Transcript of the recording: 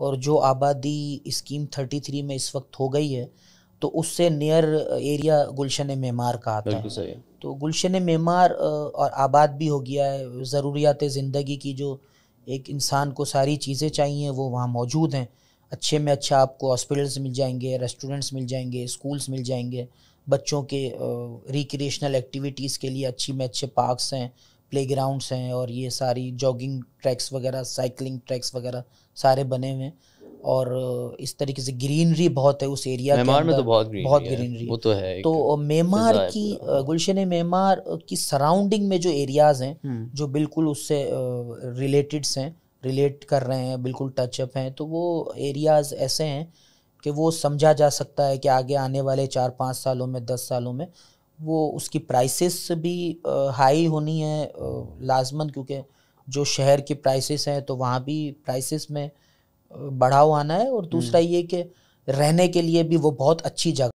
और जो आबादी स्कीम थर्टी थ्री में इस वक्त हो गई है तो उससे near area uh, Gulshan Maymar का आता है तो गुलशन मेमार uh, और आबाद भी हो गया है ज़रूरियात ज़िंदगी की जो एक इंसान को सारी चीज़ें चाहिए वो वहाँ मौजूद हैं अच्छे में अच्छा आपको हॉस्पिटल्स मिल जाएंगे रेस्टोरेंट्स मिल जाएंगे स्कूल्स मिल जाएंगे बच्चों के रिक्रिएशनल uh, एक्टिविटीज़ के लिए अच्छी में अच्छे पार्क्स हैं प्लेग्राउंड्स हैं और ये सारी जॉगिंग ट्रैक्स वगैरह साइकिलिंग ट्रैक्स वगैरह सारे बने हुए हैं और इस तरीके से ग्रीनरी बहुत है उस एरिया मेमार में तो बहुत ग्रीनरी बहुत ग्रीनरी वो तो है तो मेमार की गुलशन मेमार की सराउंडिंग में जो एरियाज हैं हम्म। जो बिल्कुल उससे रिलेटेड हैं रिलेट कर रहे हैं बिल्कुल टचअप हैं तो वो एरियाज ऐसे हैं कि वो समझा जा सकता है कि आगे आने वाले चार पाँच सालों में दस सालों में वो उसकी प्राइसेस भी हाई होनी है लाजमन क्योंकि जो शहर की प्राइसेस हैं तो वहाँ भी प्राइसेस में बढ़ाव आना है और दूसरा हम्म। ये कि रहने के लिए भी वो बहुत अच्छी जगह